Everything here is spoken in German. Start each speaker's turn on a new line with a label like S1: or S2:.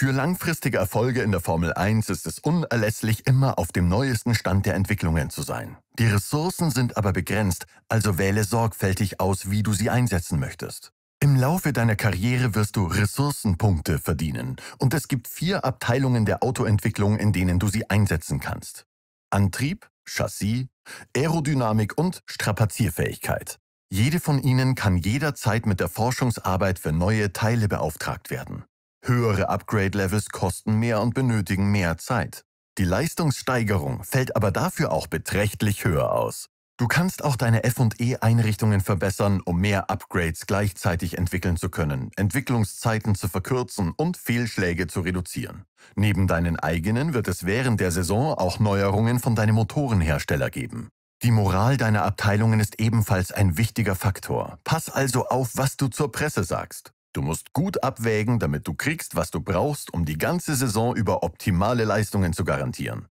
S1: Für langfristige Erfolge in der Formel 1 ist es unerlässlich, immer auf dem neuesten Stand der Entwicklungen zu sein. Die Ressourcen sind aber begrenzt, also wähle sorgfältig aus, wie du sie einsetzen möchtest. Im Laufe deiner Karriere wirst du Ressourcenpunkte verdienen und es gibt vier Abteilungen der Autoentwicklung, in denen du sie einsetzen kannst. Antrieb, Chassis, Aerodynamik und Strapazierfähigkeit. Jede von ihnen kann jederzeit mit der Forschungsarbeit für neue Teile beauftragt werden. Höhere Upgrade-Levels kosten mehr und benötigen mehr Zeit. Die Leistungssteigerung fällt aber dafür auch beträchtlich höher aus. Du kannst auch deine FE-Einrichtungen verbessern, um mehr Upgrades gleichzeitig entwickeln zu können, Entwicklungszeiten zu verkürzen und Fehlschläge zu reduzieren. Neben deinen eigenen wird es während der Saison auch Neuerungen von deinem Motorenhersteller geben. Die Moral deiner Abteilungen ist ebenfalls ein wichtiger Faktor. Pass also auf, was du zur Presse sagst. Du musst gut abwägen, damit du kriegst, was du brauchst, um die ganze Saison über optimale Leistungen zu garantieren.